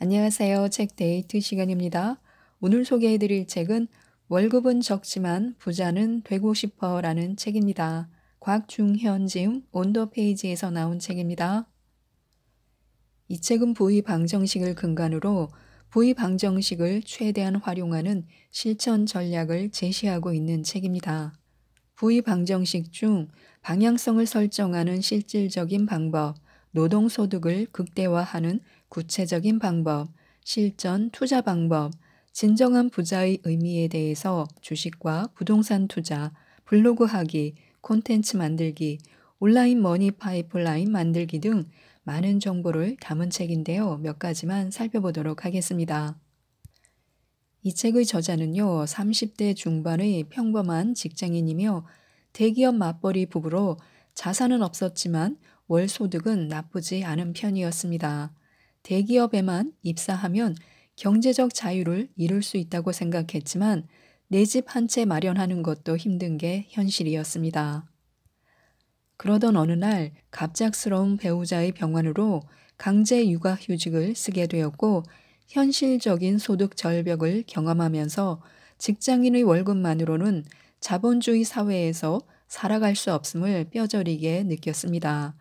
안녕하세요. 책 데이트 시간입니다. 오늘 소개해드릴 책은 월급은 적지만 부자는 되고 싶어 라는 책입니다. 곽중현지음 온더페이지에서 나온 책입니다. 이 책은 부의 방정식을 근간으로 부의 방정식을 최대한 활용하는 실천 전략을 제시하고 있는 책입니다. 부의 방정식 중 방향성을 설정하는 실질적인 방법, 노동소득을 극대화하는 구체적인 방법, 실전 투자 방법, 진정한 부자의 의미에 대해서 주식과 부동산 투자, 블로그 하기, 콘텐츠 만들기, 온라인 머니 파이프라인 만들기 등 많은 정보를 담은 책인데요. 몇 가지만 살펴보도록 하겠습니다. 이 책의 저자는요. 30대 중반의 평범한 직장인이며 대기업 맞벌이 부부로 자산은 없었지만 월 소득은 나쁘지 않은 편이었습니다. 대기업에만 입사하면 경제적 자유를 이룰 수 있다고 생각했지만 내 집 한 채 마련하는 것도 힘든 게 현실이었습니다. 그러던 어느 날 갑작스러운 배우자의 병환으로 강제 육아휴직을 쓰게 되었고 현실적인 소득 절벽을 경험하면서 직장인의 월급만으로는 자본주의 사회에서 살아갈 수 없음을 뼈저리게 느꼈습니다.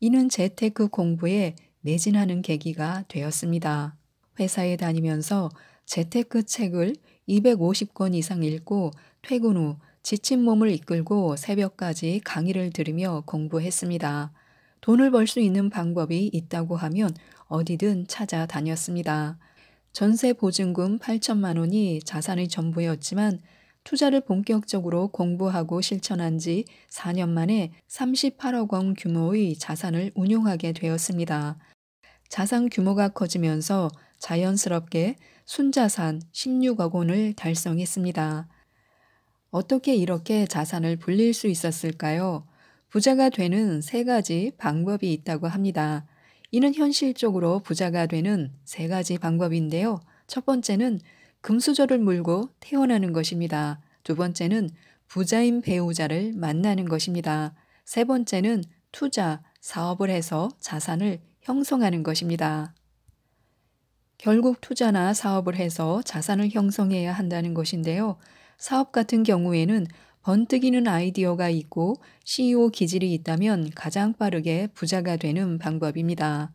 이는 재테크 공부에 매진하는 계기가 되었습니다. 회사에 다니면서 재테크 책을 250권 이상 읽고 퇴근 후 지친 몸을 이끌고 새벽까지 강의를 들으며 공부했습니다. 돈을 벌 수 있는 방법이 있다고 하면 어디든 찾아다녔습니다. 전세 보증금 8천만 원이 자산의 전부였지만 투자를 본격적으로 공부하고 실천한 지 4년 만에 38억 원 규모의 자산을 운용하게 되었습니다. 자산 규모가 커지면서 자연스럽게 순자산 16억 원을 달성했습니다. 어떻게 이렇게 자산을 불릴 수 있었을까요? 부자가 되는 세 가지 방법이 있다고 합니다. 이는 현실적으로 부자가 되는 세 가지 방법인데요. 첫 번째는 금수저를 물고 태어나는 것입니다. 두 번째는 부자인 배우자를 만나는 것입니다. 세 번째는 투자, 사업을 해서 자산을 형성하는 것입니다. 결국 투자나 사업을 해서 자산을 형성해야 한다는 것인데요. 사업 같은 경우에는 번뜩이는 아이디어가 있고 CEO 기질이 있다면 가장 빠르게 부자가 되는 방법입니다.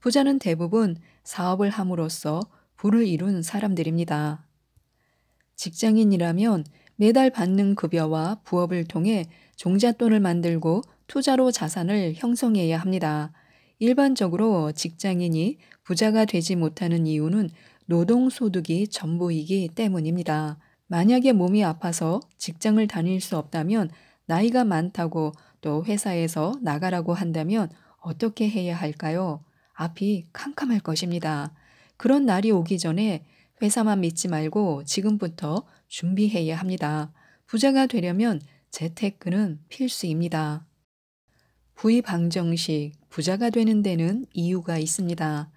부자는 대부분 사업을 함으로써 부를 이룬 사람들입니다. 직장인이라면 매달 받는 급여와 부업을 통해 종잣돈을 만들고 투자로 자산을 형성해야 합니다. 일반적으로 직장인이 부자가 되지 못하는 이유는 노동소득이 전부이기 때문입니다. 만약에 몸이 아파서 직장을 다닐 수 없다면 나이가 많다고 또 회사에서 나가라고 한다면 어떻게 해야 할까요? 앞이 캄캄할 것입니다. 그런 날이 오기 전에 회사만 믿지 말고 지금부터 준비해야 합니다. 부자가 되려면 재테크는 필수입니다. 부의 방정식, 부자가 되는 데는 이유가 있습니다.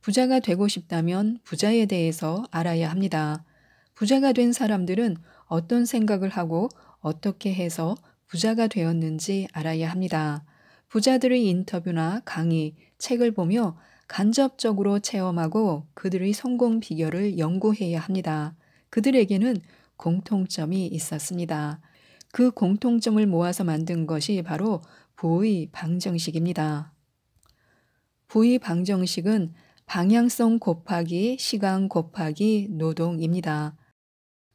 부자가 되고 싶다면 부자에 대해서 알아야 합니다. 부자가 된 사람들은 어떤 생각을 하고 어떻게 해서 부자가 되었는지 알아야 합니다. 부자들의 인터뷰나 강의, 책을 보며 간접적으로 체험하고 그들의 성공 비결을 연구해야 합니다. 그들에게는 공통점이 있었습니다. 그 공통점을 모아서 만든 것이 바로 부의 방정식입니다. 부의 방정식은 방향성 곱하기 시간 곱하기 노동입니다.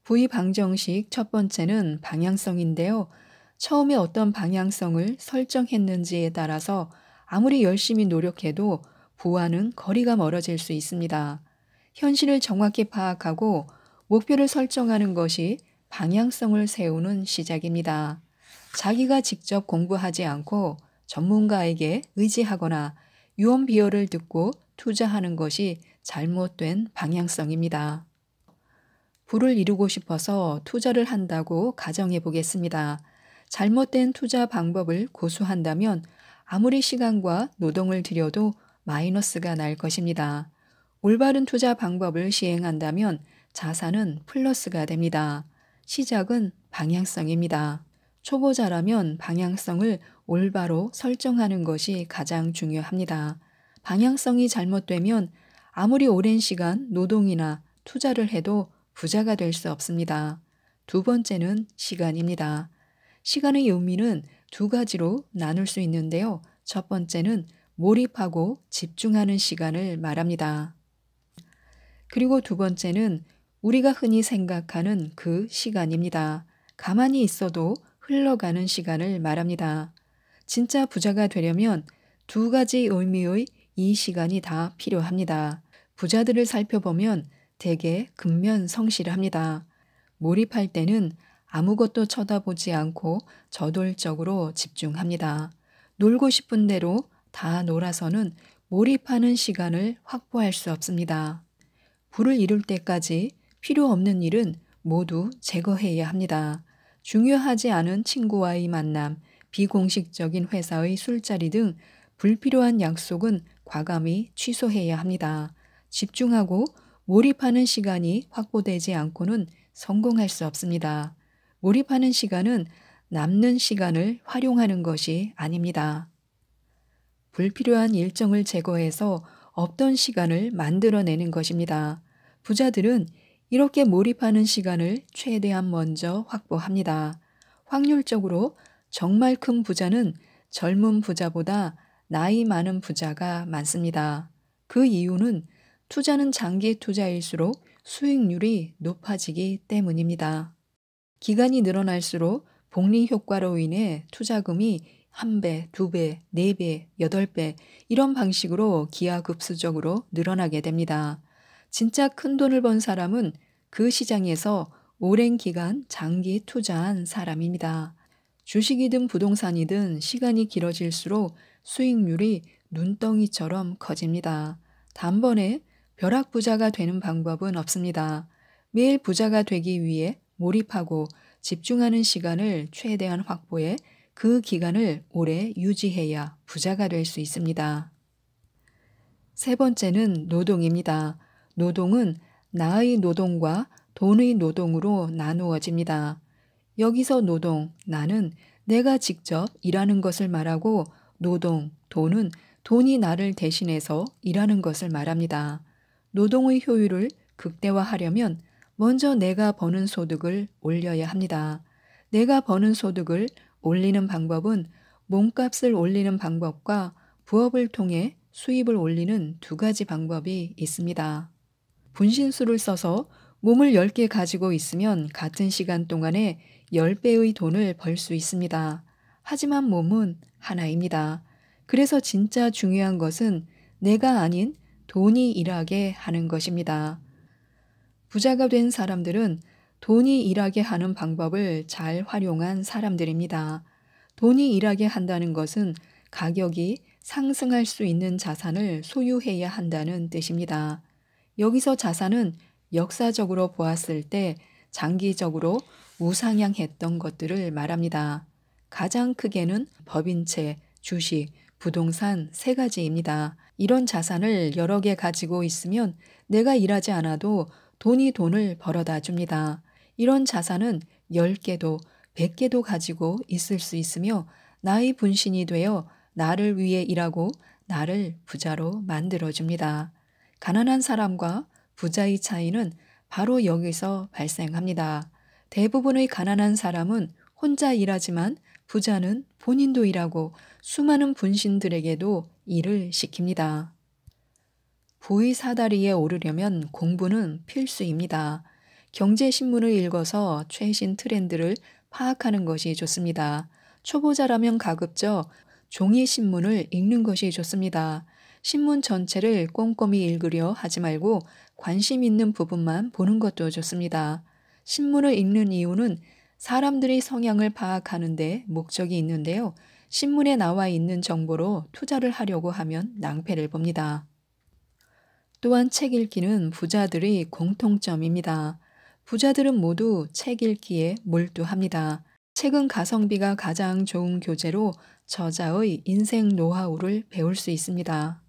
부의 방정식 첫 번째는 방향성인데요. 처음에 어떤 방향성을 설정했는지에 따라서 아무리 열심히 노력해도 부와는 거리가 멀어질 수 있습니다. 현실을 정확히 파악하고 목표를 설정하는 것이 방향성을 세우는 시작입니다. 자기가 직접 공부하지 않고 전문가에게 의지하거나 유언 비어를 듣고 투자하는 것이 잘못된 방향성입니다. 불을 이루고 싶어서 투자를 한다고 가정해 보겠습니다. 잘못된 투자 방법을 고수한다면 아무리 시간과 노동을 들여도 마이너스가 날 것입니다. 올바른 투자 방법을 시행한다면 자산은 플러스가 됩니다. 시작은 방향성입니다. 초보자라면 방향성을 올바로 설정하는 것이 가장 중요합니다. 방향성이 잘못되면 아무리 오랜 시간 노동이나 투자를 해도 부자가 될 수 없습니다. 두 번째는 시간입니다. 시간의 의미는 두 가지로 나눌 수 있는데요. 첫 번째는 몰입하고 집중하는 시간을 말합니다. 그리고 두 번째는 우리가 흔히 생각하는 그 시간입니다. 가만히 있어도 흘러가는 시간을 말합니다. 진짜 부자가 되려면 두 가지 의미의 이 시간이 다 필요합니다. 부자들을 살펴보면 대개 근면 성실합니다. 몰입할 때는 아무것도 쳐다보지 않고 저돌적으로 집중합니다. 놀고 싶은 대로 다 놀아서는 몰입하는 시간을 확보할 수 없습니다. 불을 이룰 때까지 필요 없는 일은 모두 제거해야 합니다. 중요하지 않은 친구와의 만남, 비공식적인 회사의 술자리 등 불필요한 약속은 과감히 취소해야 합니다. 집중하고 몰입하는 시간이 확보되지 않고는 성공할 수 없습니다. 몰입하는 시간은 남는 시간을 활용하는 것이 아닙니다. 불필요한 일정을 제거해서 없던 시간을 만들어내는 것입니다. 부자들은 이렇게 몰입하는 시간을 최대한 먼저 확보합니다. 확률적으로 정말 큰 부자는 젊은 부자보다 나이 많은 부자가 많습니다. 그 이유는 투자는 장기 투자일수록 수익률이 높아지기 때문입니다. 기간이 늘어날수록 복리 효과로 인해 투자금이 한 배, 두 배, 네 배, 여덟 배 이런 방식으로 기하급수적으로 늘어나게 됩니다. 진짜 큰 돈을 번 사람은 그 시장에서 오랜 기간 장기 투자한 사람입니다. 주식이든 부동산이든 시간이 길어질수록 수익률이 눈덩이처럼 커집니다. 단번에 벼락 부자가 되는 방법은 없습니다. 매일 부자가 되기 위해 몰입하고 집중하는 시간을 최대한 확보해 그 기간을 오래 유지해야 부자가 될 수 있습니다. 세 번째는 노동입니다. 노동은 나의 노동과 돈의 노동으로 나누어집니다. 여기서 노동, 나는 내가 직접 일하는 것을 말하고 노동, 돈은 돈이 나를 대신해서 일하는 것을 말합니다. 노동의 효율을 극대화하려면 먼저 내가 버는 소득을 올려야 합니다. 내가 버는 소득을 올리는 방법은 몸값을 올리는 방법과 부업을 통해 수입을 올리는 두 가지 방법이 있습니다. 분신술을 써서 몸을 10개 가지고 있으면 같은 시간 동안에 10배의 돈을 벌 수 있습니다. 하지만 몸은 하나입니다. 그래서 진짜 중요한 것은 내가 아닌 돈이 일하게 하는 것입니다. 부자가 된 사람들은 돈이 일하게 하는 방법을 잘 활용한 사람들입니다. 돈이 일하게 한다는 것은 가격이 상승할 수 있는 자산을 소유해야 한다는 뜻입니다. 여기서 자산은 역사적으로 보았을 때 장기적으로 우상향했던 것들을 말합니다. 가장 크게는 법인채, 주식, 부동산 세 가지입니다. 이런 자산을 여러 개 가지고 있으면 내가 일하지 않아도 돈이 돈을 벌어다 줍니다. 이런 자산은 10개도 100개도 가지고 있을 수 있으며 나의 분신이 되어 나를 위해 일하고 나를 부자로 만들어줍니다. 가난한 사람과 부자의 차이는 바로 여기서 발생합니다. 대부분의 가난한 사람은 혼자 일하지만 부자는 본인도 일하고 수많은 분신들에게도 일을 시킵니다. 부의 사다리에 오르려면 공부는 필수입니다. 경제신문을 읽어서 최신 트렌드를 파악하는 것이 좋습니다. 초보자라면 가급적 종이신문을 읽는 것이 좋습니다. 신문 전체를 꼼꼼히 읽으려 하지 말고 관심 있는 부분만 보는 것도 좋습니다. 신문을 읽는 이유는 사람들이 성향을 파악하는데 목적이 있는데요. 신문에 나와 있는 정보로 투자를 하려고 하면 낭패를 봅니다. 또한 책 읽기는 부자들의 공통점입니다. 부자들은 모두 책 읽기에 몰두합니다. 책은 가성비가 가장 좋은 교재로 저자의 인생 노하우를 배울 수 있습니다.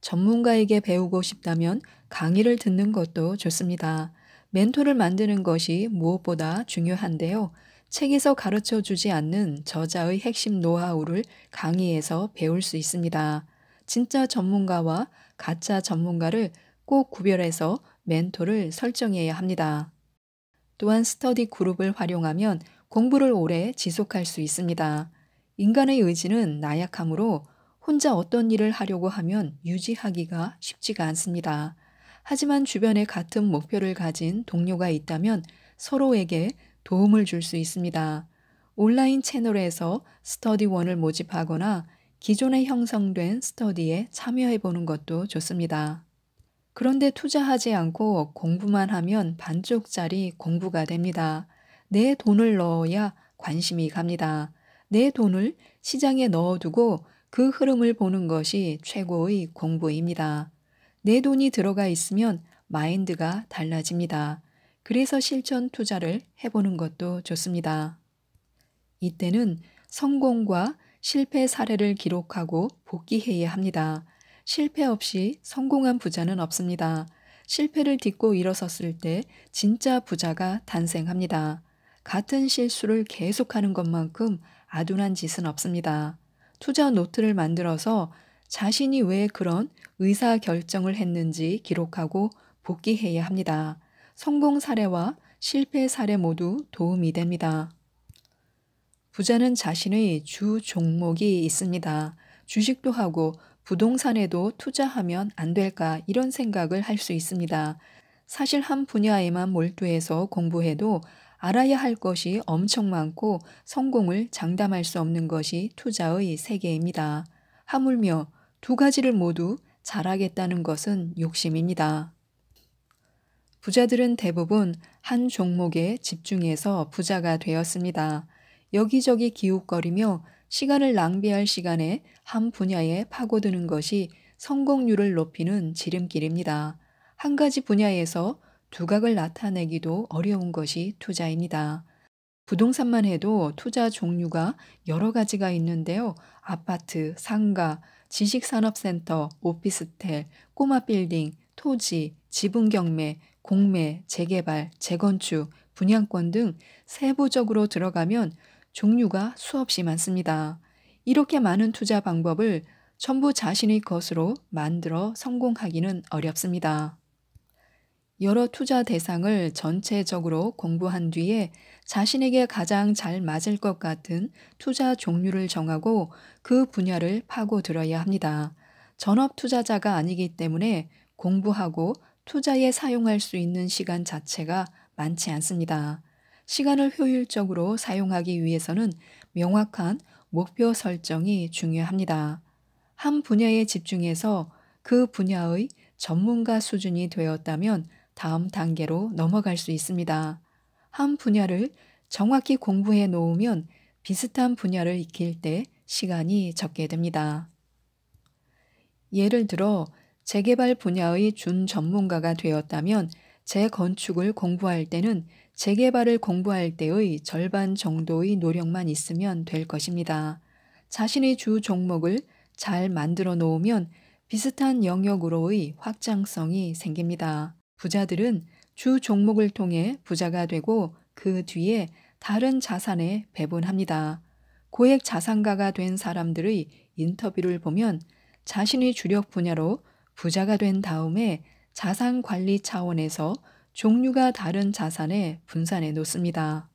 전문가에게 배우고 싶다면 강의를 듣는 것도 좋습니다. 멘토를 만드는 것이 무엇보다 중요한데요. 책에서 가르쳐 주지 않는 저자의 핵심 노하우를 강의에서 배울 수 있습니다. 진짜 전문가와 가짜 전문가를 꼭 구별해서 멘토를 설정해야 합니다. 또한 스터디 그룹을 활용하면 공부를 오래 지속할 수 있습니다. 인간의 의지는 나약하므로 혼자 어떤 일을 하려고 하면 유지하기가 쉽지가 않습니다. 하지만 주변에 같은 목표를 가진 동료가 있다면 서로에게 도움을 줄 수 있습니다. 온라인 채널에서 스터디원을 모집하거나 기존에 형성된 스터디에 참여해 보는 것도 좋습니다. 그런데 투자하지 않고 공부만 하면 반쪽짜리 공부가 됩니다. 내 돈을 넣어야 관심이 갑니다. 내 돈을 시장에 넣어두고 그 흐름을 보는 것이 최고의 공부입니다. 내 돈이 들어가 있으면 마인드가 달라집니다. 그래서 실전 투자를 해보는 것도 좋습니다. 이때는 성공과 실패 사례를 기록하고 복귀해야 합니다. 실패 없이 성공한 부자는 없습니다. 실패를 딛고 일어섰을 때 진짜 부자가 탄생합니다. 같은 실수를 계속하는 것만큼 아둔한 짓은 없습니다. 투자 노트를 만들어서 자신이 왜 그런 의사 결정을 했는지 기록하고 복귀해야 합니다. 성공 사례와 실패 사례 모두 도움이 됩니다. 부자는 자신의 주 종목이 있습니다. 주식도 하고 부동산에도 투자하면 안 될까 이런 생각을 할 수 있습니다. 사실 한 분야에만 몰두해서 공부해도 알아야 할 것이 엄청 많고 성공을 장담할 수 없는 것이 투자의 세계입니다. 하물며 두 가지를 모두 잘하겠다는 것은 욕심입니다. 부자들은 대부분 한 종목에 집중해서 부자가 되었습니다. 여기저기 기웃거리며 시간을 낭비할 시간에 한 분야에 파고드는 것이 성공률을 높이는 지름길입니다. 한 가지 분야에서 두각을 나타내기도 어려운 것이 투자입니다. 부동산만 해도 투자 종류가 여러 가지가 있는데요. 아파트, 상가, 지식산업센터, 오피스텔, 꼬마 빌딩, 토지, 지분 경매, 공매, 재개발, 재건축, 분양권 등 세부적으로 들어가면 종류가 수없이 많습니다. 이렇게 많은 투자 방법을 전부 자신의 것으로 만들어 성공하기는 어렵습니다. 여러 투자 대상을 전체적으로 공부한 뒤에 자신에게 가장 잘 맞을 것 같은 투자 종류를 정하고 그 분야를 파고들어야 합니다. 전업 투자자가 아니기 때문에 공부하고 투자에 사용할 수 있는 시간 자체가 많지 않습니다. 시간을 효율적으로 사용하기 위해서는 명확한 목표 설정이 중요합니다. 한 분야에 집중해서 그 분야의 전문가 수준이 되었다면 다음 단계로 넘어갈 수 있습니다. 한 분야를 정확히 공부해 놓으면 비슷한 분야를 익힐 때 시간이 적게 됩니다. 예를 들어 재개발 분야의 준 전문가가 되었다면 재건축을 공부할 때는 재개발을 공부할 때의 절반 정도의 노력만 있으면 될 것입니다. 자신의 주 종목을 잘 만들어 놓으면 비슷한 영역으로의 확장성이 생깁니다. 부자들은 주 종목을 통해 부자가 되고 그 뒤에 다른 자산에 배분합니다. 고액 자산가가 된 사람들의 인터뷰를 보면 자신의 주력 분야로 부자가 된 다음에 자산 관리 차원에서 종류가 다른 자산에 분산해 놓습니다.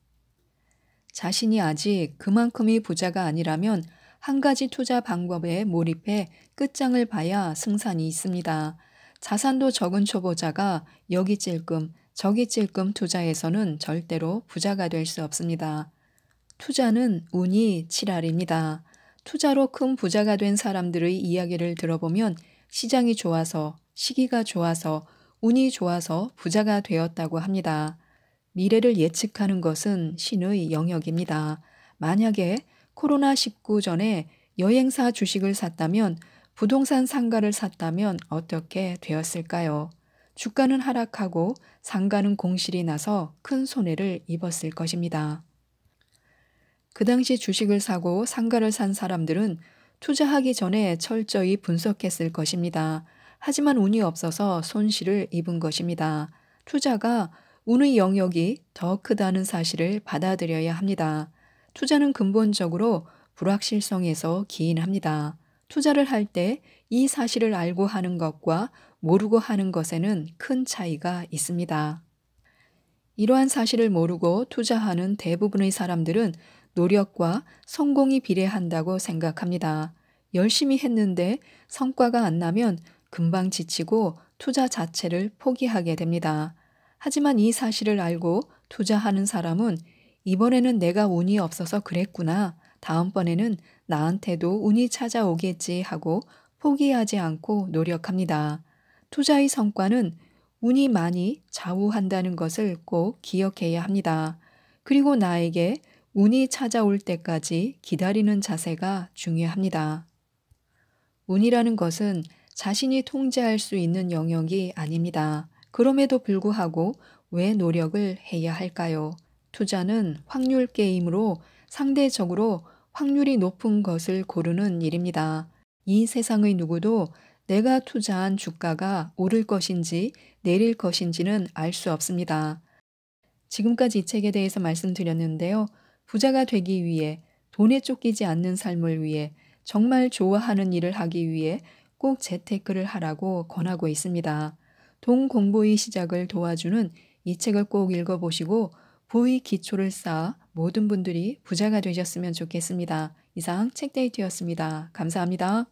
자신이 아직 그만큼의 부자가 아니라면 한 가지 투자 방법에 몰입해 끝장을 봐야 승산이 있습니다. 자산도 적은 초보자가 여기 찔끔 저기 찔끔 투자에서는 절대로 부자가 될 수 없습니다. 투자는 운이 7알입니다. 투자로 큰 부자가 된 사람들의 이야기를 들어보면 시장이 좋아서, 시기가 좋아서, 운이 좋아서 부자가 되었다고 합니다. 미래를 예측하는 것은 신의 영역입니다. 만약에 코로나19 전에 여행사 주식을 샀다면 부동산 상가를 샀다면 어떻게 되었을까요? 주가는 하락하고 상가는 공실이 나서 큰 손해를 입었을 것입니다. 그 당시 주식을 사고 상가를 산 사람들은 투자하기 전에 철저히 분석했을 것입니다. 하지만 운이 없어서 손실을 입은 것입니다. 투자가 운의 영역이 더 크다는 사실을 받아들여야 합니다. 투자는 근본적으로 불확실성에서 기인합니다. 투자를 할 때 이 사실을 알고 하는 것과 모르고 하는 것에는 큰 차이가 있습니다. 이러한 사실을 모르고 투자하는 대부분의 사람들은 노력과 성공이 비례한다고 생각합니다. 열심히 했는데 성과가 안 나면 금방 지치고 투자 자체를 포기하게 됩니다. 하지만 이 사실을 알고 투자하는 사람은 이번에는 내가 운이 없어서 그랬구나 다음번에는 나한테도 운이 찾아오겠지 하고 포기하지 않고 노력합니다. 투자의 성과는 운이 많이 좌우한다는 것을 꼭 기억해야 합니다. 그리고 나에게 운이 찾아올 때까지 기다리는 자세가 중요합니다. 운이라는 것은 자신이 통제할 수 있는 영역이 아닙니다. 그럼에도 불구하고 왜 노력을 해야 할까요? 투자는 확률 게임으로 상대적으로 확률이 높은 것을 고르는 일입니다. 이 세상의 누구도 내가 투자한 주가가 오를 것인지 내릴 것인지는 알 수 없습니다. 지금까지 이 책에 대해서 말씀드렸는데요. 부자가 되기 위해 돈에 쫓기지 않는 삶을 위해 정말 좋아하는 일을 하기 위해 꼭 재테크를 하라고 권하고 있습니다. 돈 공부의 시작을 도와주는 이 책을 꼭 읽어보시고 보위 기초를 쌓아 모든 분들이 부자가 되셨으면 좋겠습니다. 이상 책데이트였습니다. 감사합니다.